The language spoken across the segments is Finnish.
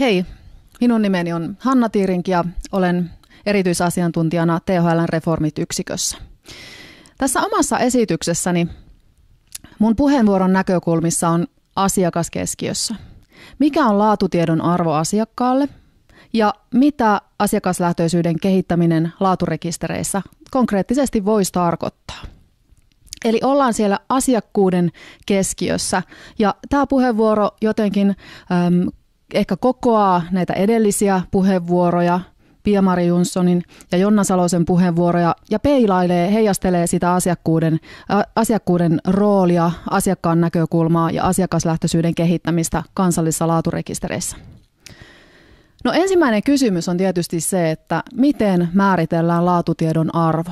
Hei, minun nimeni on Hanna Tiirink ja olen erityisasiantuntijana THL reformit yksikössä. Tässä omassa esityksessäni mun puheenvuoron näkökulmissa on asiakaskeskiössä. Mikä on laatutiedon arvo asiakkaalle ja mitä asiakaslähtöisyyden kehittäminen laaturekistereissä konkreettisesti voisi tarkoittaa? Eli ollaan siellä asiakkuuden keskiössä ja tämä puheenvuoro jotenkin äm, ehkä kokoaa näitä edellisiä puheenvuoroja, Pia-Mari Junssonin ja Jonna Salosen puheenvuoroja ja peilailee, heijastelee sitä asiakkuuden, asiakkuuden roolia, asiakkaan näkökulmaa ja asiakaslähtöisyyden kehittämistä kansallisissa laaturekistereissä. No ensimmäinen kysymys on tietysti se, että miten määritellään laatutiedon arvo.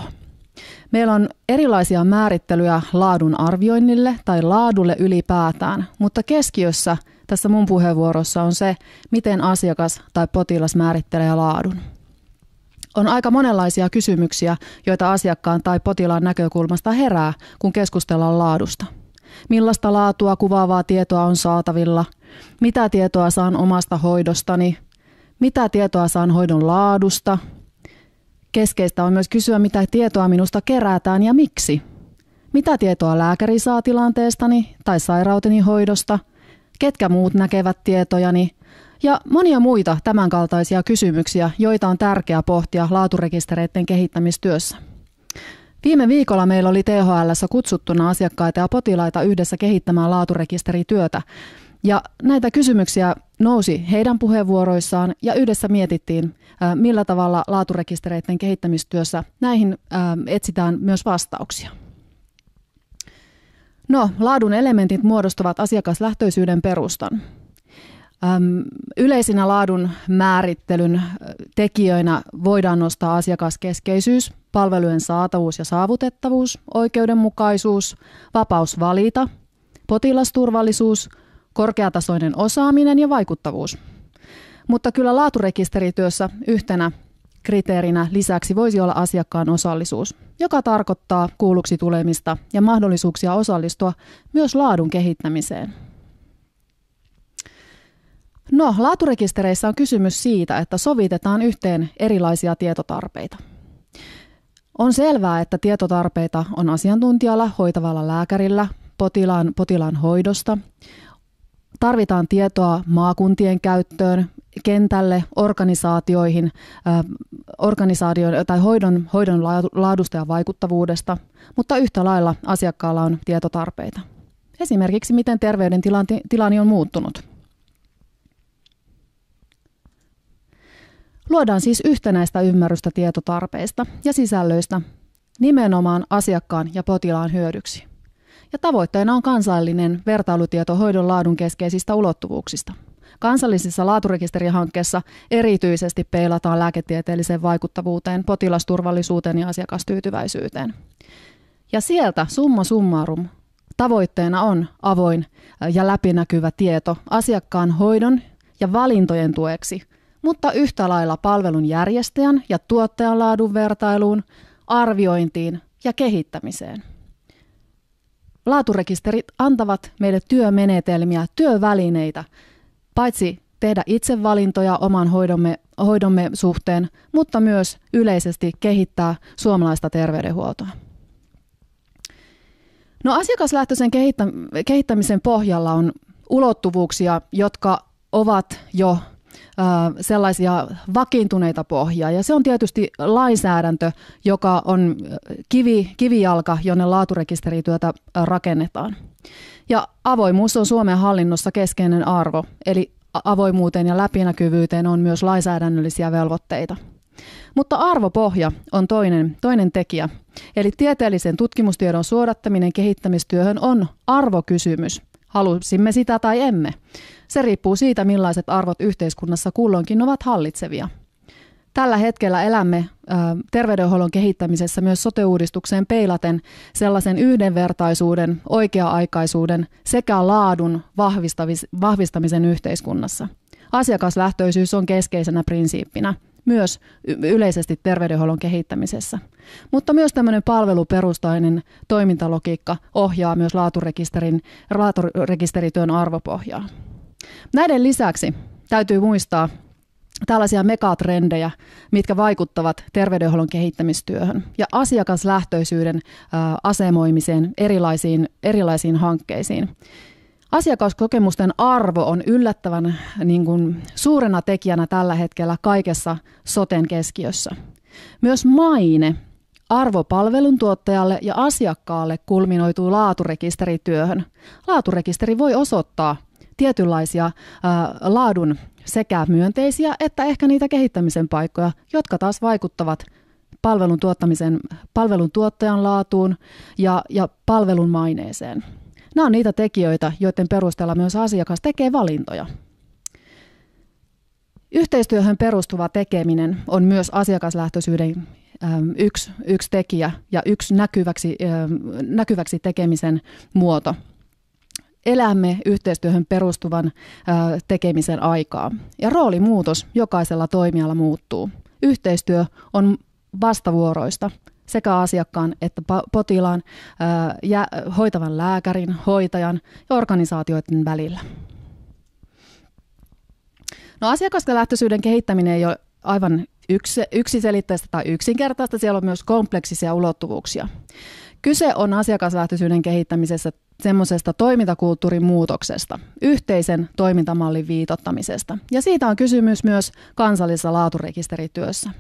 Meillä on erilaisia määrittelyjä laadun arvioinnille tai laadulle ylipäätään, mutta keskiössä – tässä mun puheenvuorossa on se, miten asiakas tai potilas määrittelee laadun. On aika monenlaisia kysymyksiä, joita asiakkaan tai potilaan näkökulmasta herää, kun keskustellaan laadusta. Millaista laatua kuvaavaa tietoa on saatavilla? Mitä tietoa saan omasta hoidostani? Mitä tietoa saan hoidon laadusta? Keskeistä on myös kysyä, mitä tietoa minusta kerätään ja miksi. Mitä tietoa lääkäri saa tilanteestani tai sairauteni hoidosta – ketkä muut näkevät tietojani ja monia muita tämänkaltaisia kysymyksiä, joita on tärkeää pohtia laaturekistereiden kehittämistyössä. Viime viikolla meillä oli THL kutsuttuna asiakkaita ja potilaita yhdessä kehittämään laaturekisterityötä. Ja näitä kysymyksiä nousi heidän puheenvuoroissaan ja yhdessä mietittiin, millä tavalla laaturekistereiden kehittämistyössä näihin etsitään myös vastauksia. No, laadun elementit muodostavat asiakaslähtöisyyden perustan. yleisinä laadun määrittelyn tekijöinä voidaan nostaa asiakaskeskeisyys, palvelujen saatavuus ja saavutettavuus, oikeudenmukaisuus, vapaus valita, potilasturvallisuus, korkeatasoinen osaaminen ja vaikuttavuus. Mutta kyllä laaturekisterityössä yhtenä Kriteerinä lisäksi voisi olla asiakkaan osallisuus, joka tarkoittaa kuulluksi tulemista ja mahdollisuuksia osallistua myös laadun kehittämiseen. No, laaturekistereissä on kysymys siitä, että sovitetaan yhteen erilaisia tietotarpeita. On selvää, että tietotarpeita on asiantuntijalla, hoitavalla lääkärillä, potilaan, potilaan hoidosta, tarvitaan tietoa maakuntien käyttöön, kentälle, organisaatioihin, organisaatioiden tai hoidon, hoidon laadusta ja vaikuttavuudesta, mutta yhtä lailla asiakkaalla on tietotarpeita. Esimerkiksi miten terveydentilani on muuttunut. Luodaan siis yhtenäistä ymmärrystä tietotarpeista ja sisällöistä nimenomaan asiakkaan ja potilaan hyödyksi ja tavoitteena on kansallinen vertailutieto hoidon laadun keskeisistä ulottuvuuksista. Kansallisessa laaturekisterihankkeessa erityisesti peilataan lääketieteelliseen vaikuttavuuteen, potilasturvallisuuteen ja asiakastyytyväisyyteen. Ja sieltä summa summarum tavoitteena on avoin ja läpinäkyvä tieto asiakkaan hoidon ja valintojen tueksi, mutta yhtä lailla palvelun järjestäjän ja tuottajan laadun vertailuun, arviointiin ja kehittämiseen. Laaturekisterit antavat meille työmenetelmiä, työvälineitä, paitsi tehdä itse valintoja oman hoidomme, hoidomme suhteen, mutta myös yleisesti kehittää suomalaista terveydenhuoltoa. No asiakaslähtöisen kehittämisen pohjalla on ulottuvuuksia, jotka ovat jo sellaisia vakiintuneita pohjia. Ja se on tietysti lainsäädäntö, joka on kivi, kivijalka, jonne laaturekisterityötä rakennetaan. Ja avoimuus on Suomen hallinnossa keskeinen arvo, eli avoimuuteen ja läpinäkyvyyteen on myös lainsäädännöllisiä velvoitteita. Mutta arvopohja on toinen, toinen tekijä, eli tieteellisen tutkimustiedon suodattaminen kehittämistyöhön on arvokysymys – halusimme sitä tai emme. Se riippuu siitä, millaiset arvot yhteiskunnassa kulloinkin ovat hallitsevia. Tällä hetkellä elämme ö, terveydenhuollon kehittämisessä myös soteuudistukseen peilaten sellaisen yhdenvertaisuuden, oikea-aikaisuuden sekä laadun vahvistamisen yhteiskunnassa. Asiakaslähtöisyys on keskeisenä prinsiippinä – myös yleisesti terveydenhuollon kehittämisessä. Mutta myös tämmöinen palveluperustainen toimintalogiikka ohjaa myös laaturekisterin, laaturekisterityön arvopohjaa. Näiden lisäksi täytyy muistaa tällaisia megatrendejä, mitkä vaikuttavat terveydenhuollon kehittämistyöhön ja asiakaslähtöisyyden asemoimiseen erilaisiin, erilaisiin hankkeisiin. Asiakaskokemusten arvo on yllättävän niin kuin, suurena tekijänä tällä hetkellä kaikessa soten keskiössä. Myös maine, arvo tuottajalle ja asiakkaalle kulminoituu laaturekisterityöhön. Laaturekisteri voi osoittaa tietynlaisia ää, laadun sekä myönteisiä että ehkä niitä kehittämisen paikkoja, jotka taas vaikuttavat palvelun, tuottamisen, palvelun tuottajan laatuun ja, ja palvelun maineeseen. Nämä on niitä tekijöitä, joiden perusteella myös asiakas tekee valintoja. Yhteistyöhön perustuva tekeminen on myös asiakaslähtöisyyden ähm, yksi, yksi tekijä ja yksi näkyväksi, ähm, näkyväksi tekemisen muoto. Elämme yhteistyöhön perustuvan äh, tekemisen aikaa ja roolimuutos jokaisella toimijalla muuttuu. Yhteistyö on vastavuoroista sekä asiakkaan että potilaan, ja hoitavan lääkärin, hoitajan ja organisaatioiden välillä. No asiakaslähtöisyyden kehittäminen ei ole aivan yks, yksiselitteistä tai yksinkertaista, siellä on myös kompleksisia ulottuvuuksia. Kyse on asiakaslähtöisyyden kehittämisessä semmoisesta toimintakulttuurin muutoksesta, yhteisen toimintamallin viitottamisesta. Ja siitä on kysymys myös kansallisessa laaturekisterityössä.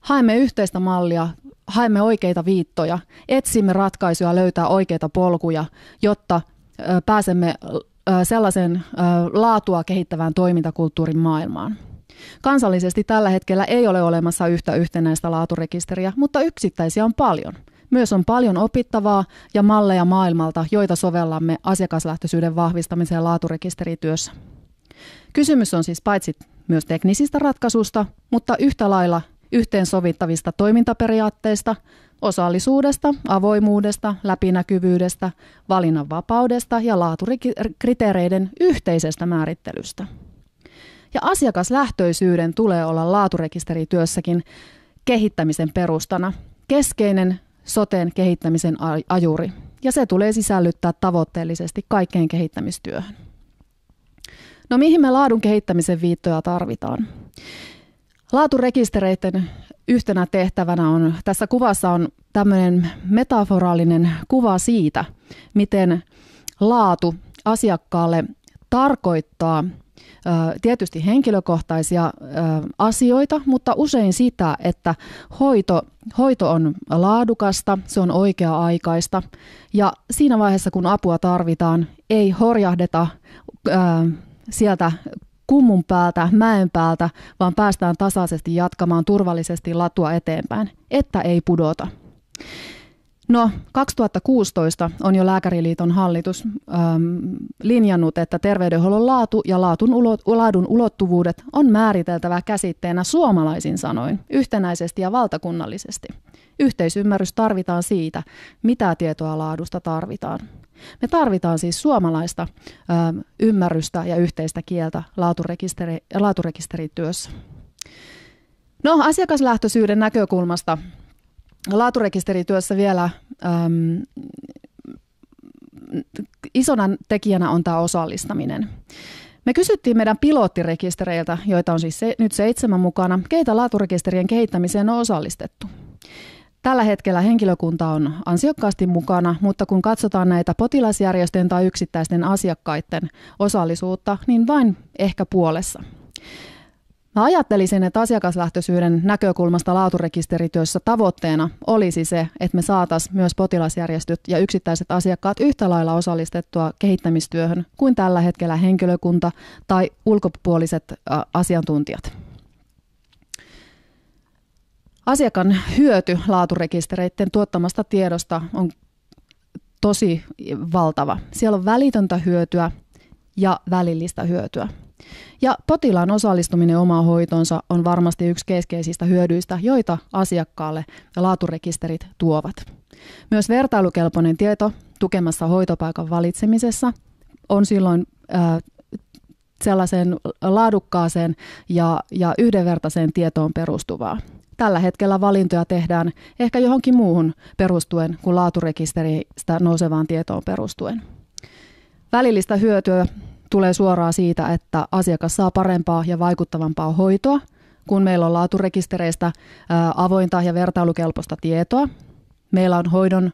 Haemme yhteistä mallia haemme oikeita viittoja, etsimme ratkaisuja löytää oikeita polkuja, jotta pääsemme sellaisen laatua kehittävään toimintakulttuurin maailmaan. Kansallisesti tällä hetkellä ei ole olemassa yhtä yhtenäistä laaturekisteriä, mutta yksittäisiä on paljon. Myös on paljon opittavaa ja malleja maailmalta, joita sovellamme asiakaslähtöisyyden vahvistamiseen laaturekisterityössä. Kysymys on siis paitsi myös teknisistä ratkaisusta, mutta yhtä lailla yhteensovittavista toimintaperiaatteista, osallisuudesta, avoimuudesta, läpinäkyvyydestä, valinnanvapaudesta ja laaturikriteereiden yhteisestä määrittelystä. Ja asiakaslähtöisyyden tulee olla laaturekisterityössäkin kehittämisen perustana, keskeinen soteen kehittämisen ajuri, ja se tulee sisällyttää tavoitteellisesti kaikkeen kehittämistyöhön. No mihin me laadun kehittämisen viittoja tarvitaan? Laaturekistereiden yhtenä tehtävänä on, tässä kuvassa on tämmöinen metaforaalinen kuva siitä, miten laatu asiakkaalle tarkoittaa tietysti henkilökohtaisia asioita, mutta usein sitä, että hoito, hoito on laadukasta, se on oikea-aikaista ja siinä vaiheessa, kun apua tarvitaan, ei horjahdeta sieltä kummun päältä, mäen päältä, vaan päästään tasaisesti jatkamaan turvallisesti latua eteenpäin, että ei pudota. No, 2016 on jo Lääkäriliiton hallitus ähm, linjannut, että terveydenhuollon laatu ja laatun ulot, laadun ulottuvuudet on määriteltävä käsitteenä suomalaisin sanoin, yhtenäisesti ja valtakunnallisesti. Yhteisymmärrys tarvitaan siitä, mitä tietoa laadusta tarvitaan. Me tarvitaan siis suomalaista ö, ymmärrystä ja yhteistä kieltä laaturekisteri, laaturekisterityössä. No asiakaslähtöisyyden näkökulmasta laaturekisterityössä vielä ö, isona tekijänä on tämä osallistaminen. Me kysyttiin meidän pilottirekistereiltä, joita on siis se, nyt seitsemän mukana, keitä laaturekisterien kehittämiseen on osallistettu. Tällä hetkellä henkilökunta on ansiokkaasti mukana, mutta kun katsotaan näitä potilasjärjestöjen tai yksittäisten asiakkaiden osallisuutta, niin vain ehkä puolessa. Mä ajattelisin, että asiakaslähtöisyyden näkökulmasta laaturekisterityössä tavoitteena olisi se, että me saataisiin myös potilasjärjestöt ja yksittäiset asiakkaat yhtä lailla osallistettua kehittämistyöhön kuin tällä hetkellä henkilökunta tai ulkopuoliset asiantuntijat. Asiakkaan hyöty laaturekistereiden tuottamasta tiedosta on tosi valtava. Siellä on välitöntä hyötyä ja välillistä hyötyä. Ja potilaan osallistuminen omaan hoitonsa on varmasti yksi keskeisistä hyödyistä, joita asiakkaalle laaturekisterit tuovat. Myös vertailukelpoinen tieto tukemassa hoitopaikan valitsemisessa on silloin äh, sellaiseen laadukkaaseen ja, ja yhdenvertaiseen tietoon perustuvaa. Tällä hetkellä valintoja tehdään ehkä johonkin muuhun perustuen kuin laaturekisteristä nousevaan tietoon perustuen. Välillistä hyötyä tulee suoraan siitä, että asiakas saa parempaa ja vaikuttavampaa hoitoa, kun meillä on laaturekistereistä avointa ja vertailukelpoista tietoa. Meillä on hoidon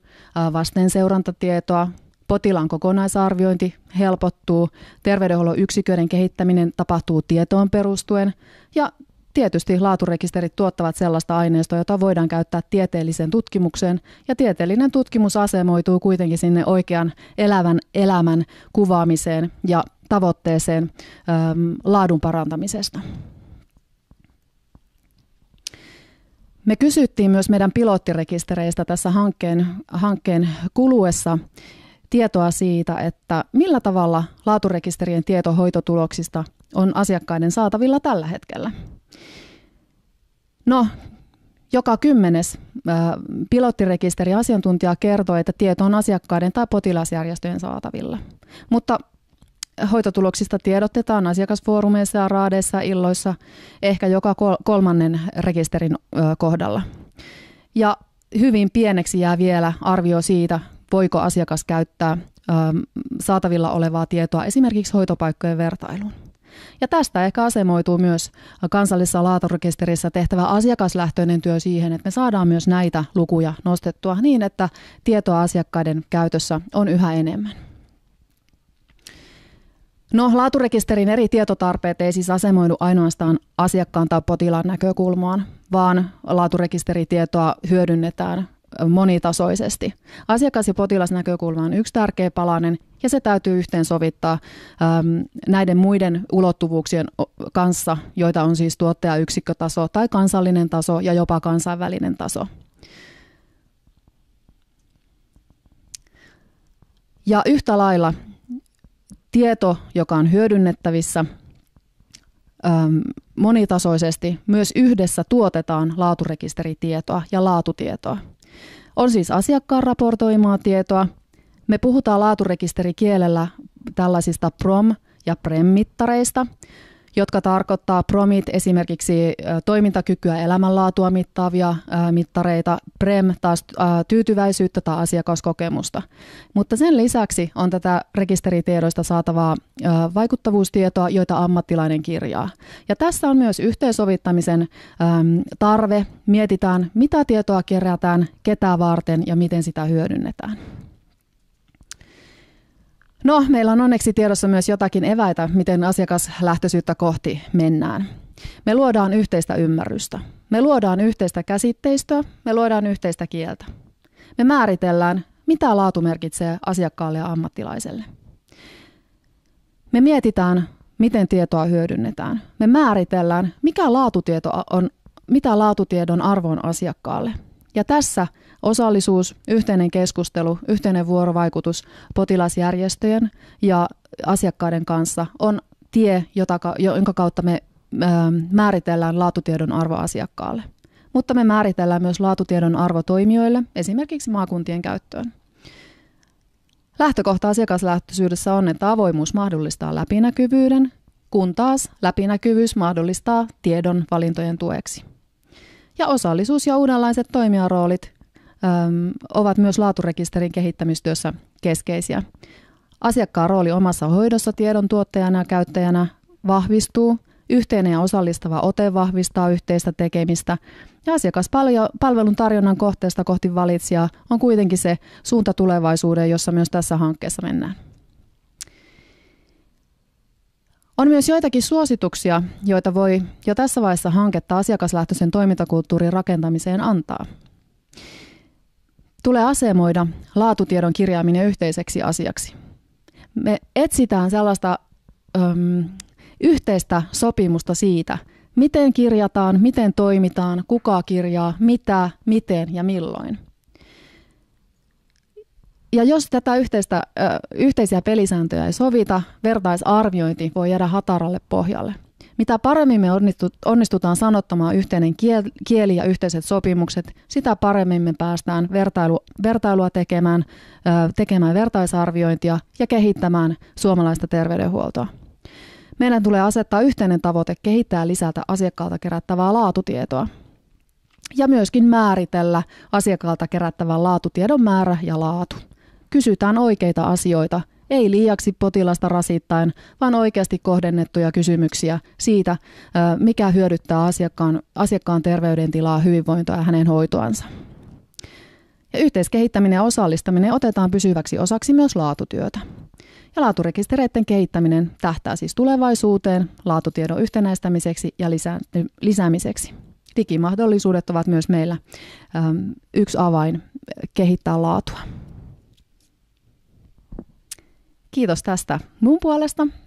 vasten seurantatietoa, potilaan kokonaisarviointi helpottuu, terveydenhuollon yksiköiden kehittäminen tapahtuu tietoon perustuen ja Tietysti laaturekisterit tuottavat sellaista aineistoa, jota voidaan käyttää tieteelliseen tutkimukseen, ja tieteellinen tutkimus asemoituu kuitenkin sinne oikean elävän elämän kuvaamiseen ja tavoitteeseen ähm, laadun parantamisesta. Me kysyttiin myös meidän pilottirekistereistä tässä hankkeen, hankkeen kuluessa tietoa siitä, että millä tavalla laaturekisterien tietohoitotuloksista on asiakkaiden saatavilla tällä hetkellä? No, joka kymmenes pilottirekisteri asiantuntija kertoo, että tieto on asiakkaiden tai potilasjärjestöjen saatavilla. Mutta hoitotuloksista tiedotetaan asiakasfoorumeissa ja raadeissa illoissa, ehkä joka kolmannen rekisterin kohdalla. Ja hyvin pieneksi jää vielä arvio siitä, voiko asiakas käyttää saatavilla olevaa tietoa esimerkiksi hoitopaikkojen vertailuun. Ja tästä ehkä asemoituu myös kansallisessa laaturekisterissä tehtävä asiakaslähtöinen työ siihen, että me saadaan myös näitä lukuja nostettua niin, että tietoa asiakkaiden käytössä on yhä enemmän. No, laaturekisterin eri tietotarpeet ei siis asemoidu ainoastaan asiakkaan tai potilaan näkökulmaan, vaan laaturekisteritietoa hyödynnetään monitasoisesti. Asiakas- ja potilasnäkökulma on yksi tärkeä palanen ja se täytyy yhteensovittaa ähm, näiden muiden ulottuvuuksien kanssa, joita on siis tuottajayksikkötaso tai kansallinen taso ja jopa kansainvälinen taso. Ja yhtä lailla tieto, joka on hyödynnettävissä ähm, monitasoisesti, myös yhdessä tuotetaan laaturekisteritietoa ja laatutietoa. On siis asiakkaan raportoimaa tietoa. Me puhutaan laaturekisterikielellä tällaisista prom- ja prem-mittareista jotka tarkoittaa PROMit esimerkiksi toimintakykyä elämänlaatua mittaavia mittareita, PREM taas tyytyväisyyttä tai asiakaskokemusta. Mutta sen lisäksi on tätä rekisteritiedoista saatavaa vaikuttavuustietoa, joita ammattilainen kirjaa. Ja tässä on myös yhteensovittamisen tarve. Mietitään, mitä tietoa kerätään, ketä varten ja miten sitä hyödynnetään. No, meillä on onneksi tiedossa myös jotakin eväitä, miten asiakaslähtöisyyttä kohti mennään. Me luodaan yhteistä ymmärrystä. Me luodaan yhteistä käsitteistöä, me luodaan yhteistä kieltä. Me määritellään, mitä laatu merkitsee asiakkaalle ja ammattilaiselle. Me mietitään, miten tietoa hyödynnetään. Me määritellään, mikä laatutieto on, mitä laatutiedon arvo on asiakkaalle ja tässä osallisuus, yhteinen keskustelu, yhteinen vuorovaikutus potilasjärjestöjen ja asiakkaiden kanssa on tie, jota, jonka kautta me ähm, määritellään laatutiedon arvo asiakkaalle. Mutta me määritellään myös laatutiedon arvo toimijoille, esimerkiksi maakuntien käyttöön. Lähtökohta asiakaslähtöisyydessä on, että avoimuus mahdollistaa läpinäkyvyyden, kun taas läpinäkyvyys mahdollistaa tiedon valintojen tueksi. Ja osallisuus ja uudenlaiset toimijaroolit äm, ovat myös laaturekisterin kehittämistyössä keskeisiä. Asiakkaan rooli omassa hoidossa tiedon tuottajana ja käyttäjänä vahvistuu, yhteinen ja osallistava ote vahvistaa yhteistä tekemistä ja asiakaspalvelun tarjonnan kohteesta kohti valitsijaa on kuitenkin se suunta tulevaisuuden, jossa myös tässä hankkeessa mennään. On myös joitakin suosituksia, joita voi jo tässä vaiheessa hanketta asiakaslähtöisen toimintakulttuurin rakentamiseen antaa. Tulee asemoida laatutiedon kirjaaminen yhteiseksi asiaksi. Me etsitään sellaista öm, yhteistä sopimusta siitä, miten kirjataan, miten toimitaan, kuka kirjaa, mitä, miten ja milloin. Ja jos tätä yhteistä, yhteisiä pelisääntöjä ei sovita, vertaisarviointi voi jäädä hataralle pohjalle. Mitä paremmin me onnistutaan sanottamaan yhteinen kieli ja yhteiset sopimukset, sitä paremmin me päästään vertailua tekemään, tekemään vertaisarviointia ja kehittämään suomalaista terveydenhuoltoa. Meidän tulee asettaa yhteinen tavoite kehittää lisätä asiakkaalta kerättävää laatutietoa ja myöskin määritellä asiakkaalta kerättävän laatutiedon määrä ja laatu. Kysytään oikeita asioita, ei liiaksi potilasta rasittain, vaan oikeasti kohdennettuja kysymyksiä siitä, mikä hyödyttää asiakkaan, asiakkaan terveydentilaa, hyvinvointoa ja hänen hoitoansa. Ja yhteiskehittäminen ja osallistaminen otetaan pysyväksi osaksi myös laatutyötä. Ja laaturekistereiden kehittäminen tähtää siis tulevaisuuteen, laatutiedon yhtenäistämiseksi ja lisä, lisäämiseksi. Digimahdollisuudet ovat myös meillä äm, yksi avain kehittää laatua. Kiitos tästä mun puolesta.